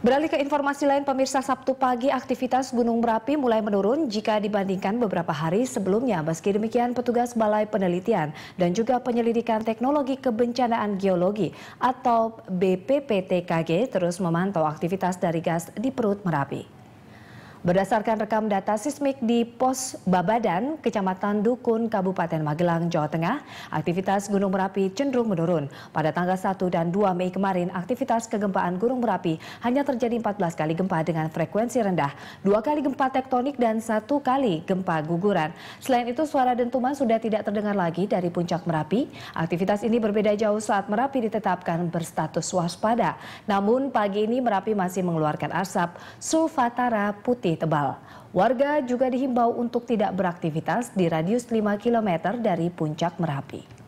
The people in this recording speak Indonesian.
Beralih ke informasi lain, pemirsa Sabtu pagi aktivitas Gunung Merapi mulai menurun jika dibandingkan beberapa hari sebelumnya. Meski demikian, petugas Balai Penelitian dan juga Penyelidikan Teknologi Kebencanaan Geologi atau BPPTKG terus memantau aktivitas dari gas di perut Merapi. Berdasarkan rekam data sismik di Pos Babadan, Kecamatan Dukun, Kabupaten Magelang, Jawa Tengah, aktivitas Gunung Merapi cenderung menurun. Pada tanggal 1 dan 2 Mei kemarin, aktivitas kegempaan Gunung Merapi hanya terjadi 14 kali gempa dengan frekuensi rendah, dua kali gempa tektonik dan satu kali gempa guguran. Selain itu, suara dentuman sudah tidak terdengar lagi dari puncak Merapi. Aktivitas ini berbeda jauh saat Merapi ditetapkan berstatus waspada. Namun pagi ini Merapi masih mengeluarkan asap sulfatara putih lebih tebal. Warga juga dihimbau untuk tidak beraktivitas di radius 5 km dari puncak Merapi.